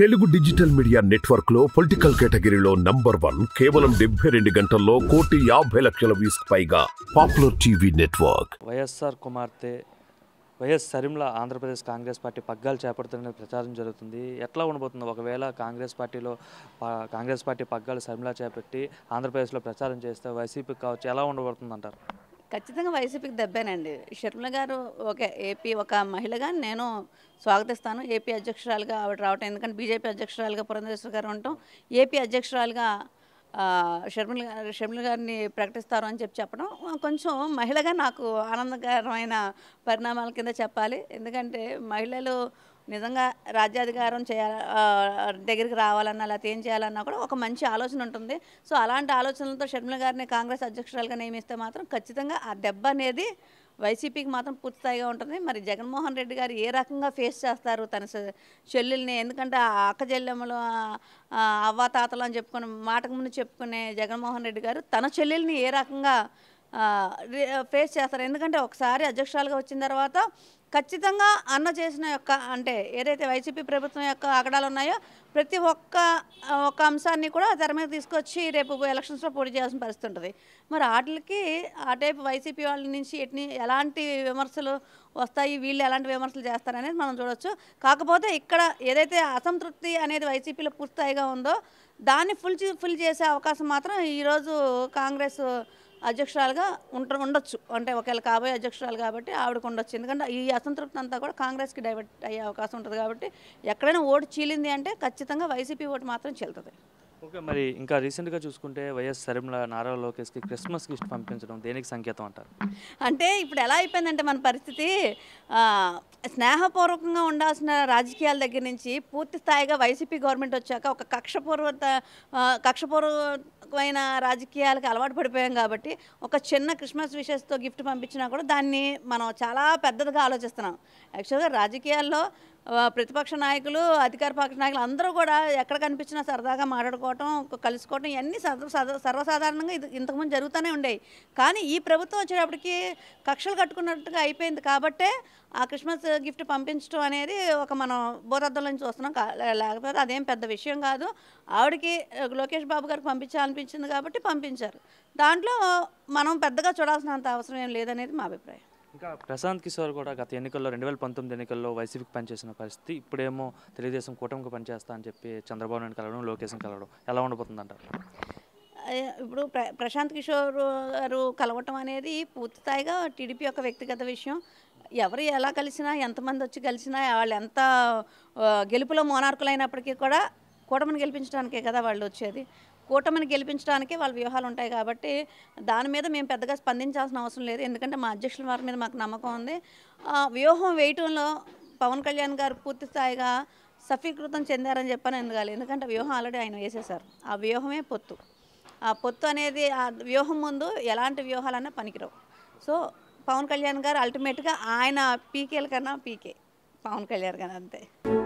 Telugu digital media network లో political కేటగిరీలో number one కేవలం డెబ్బై రెండు గంటల్లో కోటి యాభై లక్షల వ్యూస్ పైగా పాపులర్ టీవీ నెట్వర్క్ వైఎస్ఆర్ కుమార్తె వైఎస్ సరిమ్ల ఆంధ్రప్రదేశ్ కాంగ్రెస్ పార్టీ పగ్గాలు చేపడుతుందనే ప్రచారం జరుగుతుంది ఎట్లా ఉండబోతుంది ఒకవేళ కాంగ్రెస్ పార్టీలో కాంగ్రెస్ పార్టీ పగ్గాలు సరిమ్ల చేపట్టి ఆంధ్రప్రదేశ్లో ప్రచారం చేస్తే వైసీపీ కావచ్చు ఎలా ఉండబడుతుంది అంటారు ఖచ్చితంగా వైసీపీకి దెబ్బేనండి షర్మిల గారు ఒక ఏపీ ఒక మహిళగా నేను స్వాగతిస్తాను ఏపీ అధ్యక్షురాలుగా ఆవిడ రావటం ఎందుకంటే బీజేపీ అధ్యక్షురాలుగా పురంధేశ్వర గారు ఉండటం ఏపీ అధ్యక్షురాలుగా షర్మిల షర్మిల గారిని ప్రకటిస్తారు అని చెప్పి చెప్పడం కొంచెం మహిళగా నాకు ఆనందకరమైన పరిణామాల కింద చెప్పాలి ఎందుకంటే మహిళలు నిజంగా రాజ్యాధికారం చేయాల దగ్గరికి రావాలన్నా లేకపోతే ఏం చేయాలన్నా కూడా ఒక మంచి ఆలోచన ఉంటుంది సో అలాంటి ఆలోచనలతో షర్మిల గారిని కాంగ్రెస్ అధ్యక్షురాలుగా నియమిస్తే మాత్రం ఖచ్చితంగా ఆ దెబ్బ అనేది వైసీపీకి మాత్రం పూర్తిస్థాయిగా ఉంటుంది మరి జగన్మోహన్ రెడ్డి గారు ఏ రకంగా ఫేస్ చేస్తారు తన చెల్లెల్ని ఎందుకంటే ఆ అక్క చెల్లెమ్మలు అవ్వాతాతలు అని చెప్పుకుని మాటకు ముందు చెప్పుకునే జగన్మోహన్ రెడ్డి గారు తన చెల్లెల్ని ఏ రకంగా ఫేస్ చేస్తారు ఎందుకంటే ఒకసారి అధ్యక్షురాలుగా వచ్చిన తర్వాత ఖచ్చితంగా అన్న చేసిన యొక్క అంటే ఏదైతే వైసీపీ ప్రభుత్వం యొక్క ఆకడాలు ఉన్నాయో ప్రతి ఒక్క ఒక్క అంశాన్ని కూడా తెర మీద తీసుకొచ్చి రేపు ఎలక్షన్స్లో పోటీ చేయాల్సిన పరిస్థితి ఉంటుంది మరి వాటికి ఆ టైపు వైసీపీ వాళ్ళ నుంచి ఎట్ని ఎలాంటి విమర్శలు వస్తాయి వీళ్ళు ఎలాంటి విమర్శలు చేస్తారనేది మనం చూడవచ్చు కాకపోతే ఇక్కడ ఏదైతే అసంతృప్తి అనేది వైసీపీలో పూర్తిగా ఉందో దాన్ని ఫుల్ ఫుల్ చేసే అవకాశం మాత్రం ఈరోజు కాంగ్రెస్ అధ్యక్షురాలుగా ఉంట ఉండొచ్చు అంటే ఒకవేళ కాబోయే అధ్యక్షురాలు కాబట్టి ఆవిడకు ఉండొచ్చు ఎందుకంటే ఈ అసంతృప్తి అంతా కూడా కాంగ్రెస్కి డైవర్ట్ అయ్యే అవకాశం ఉంటుంది కాబట్టి ఎక్కడైనా ఓటు చీలింది అంటే ఖచ్చితంగా వైసీపీ ఓటు మాత్రం చెల్తుంది ఓకే మరి ఇంకా రీసెంట్గా చూసుకుంటే వైఎస్ సరిమల నారా లోకేష్కి క్రిస్మస్ గిఫ్ట్ పంపించడం దేనికి సంకేతం అంటారు అంటే ఇప్పుడు ఎలా అయిపోయిందంటే మన పరిస్థితి స్నేహపూర్వకంగా ఉండాల్సిన రాజకీయాల దగ్గర నుంచి పూర్తి స్థాయిగా వైసీపీ గవర్నమెంట్ వచ్చాక ఒక కక్షపూర్వత కక్షపూర్వకమైన రాజకీయాలకు అలవాటు పడిపోయాం కాబట్టి ఒక చిన్న క్రిస్మస్ విషస్తో గిఫ్ట్ పంపించినా కూడా దాన్ని మనం చాలా పెద్దదిగా ఆలోచిస్తున్నాం యాక్చువల్గా రాజకీయాల్లో ప్రతిపక్ష నాయకులు అధికార పక్ష నాయకులు అందరూ కూడా ఎక్కడ కనిపించినా సరదాగా మాట్లాడుకోవటం కలుసుకోవటం ఇవన్నీ సర్వసాధారణంగా ఇది ఇంతకుముందు జరుగుతూనే ఉండేవి కానీ ఈ ప్రభుత్వం వచ్చేటప్పటికి కక్షలు కట్టుకున్నట్టుగా అయిపోయింది కాబట్టే ఆ క్రిస్మస్ గిఫ్ట్ పంపించడం అనేది ఒక మనం బోధర్థం నుంచి చూస్తున్నాం లేకపోతే అదేం పెద్ద విషయం కాదు ఆవిడకి లోకేష్ బాబు గారికి పంపించాలనిపించింది కాబట్టి పంపించారు దాంట్లో మనం పెద్దగా చూడాల్సినంత అవసరం ఏం లేదనేది మా అభిప్రాయం ఇంకా ప్రశాంత్ కిషోర్ కూడా గత ఎన్నికల్లో రెండు వేల పంతొమ్మిది ఎన్నికల్లో వైసీపీకి పనిచేసిన పరిస్థితి ఇప్పుడేమో తెలుగుదేశం కూటమికి పనిచేస్తా అని చెప్పి చంద్రబాబు నాయుడు కలవడం లోకేష్ని కలవడం ఎలా ఉండబోతుంది అంటారు ఇప్పుడు ప్ర ప్రశాంత్ కిషోర్ గారు కలవటం అనేది స్థాయిగా టీడీపీ యొక్క వ్యక్తిగత విషయం ఎవరు ఎలా కలిసినా ఎంతమంది వచ్చి కలిసినా వాళ్ళు ఎంత గెలుపులో మోనార్కులైనప్పటికీ కూడా కూటమిని గెలిపించడానికే కదా వాళ్ళు వచ్చేది కూటమిని గెలిపించడానికి వాళ్ళ వ్యూహాలు ఉంటాయి కాబట్టి దాని మీద మేము పెద్దగా స్పందించాల్సిన అవసరం లేదు ఎందుకంటే మా అధ్యక్షుల వారి మీద మాకు నమ్మకం ఉంది వ్యూహం వేయటంలో పవన్ కళ్యాణ్ గారు పూర్తి స్థాయిగా సఫీకృతం చెందారని చెప్పని ఎందుకాలి ఎందుకంటే వ్యూహం ఆల్రెడీ ఆయన వేసేశారు ఆ వ్యూహమే పొత్తు ఆ పొత్తు అనేది ఆ వ్యూహం ముందు ఎలాంటి వ్యూహాలన్నా పనికిరావు సో పవన్ కళ్యాణ్ గారు అల్టిమేట్గా ఆయన పీకేల కన్నా పీకే పవన్ కళ్యాణ్ గారు అంతే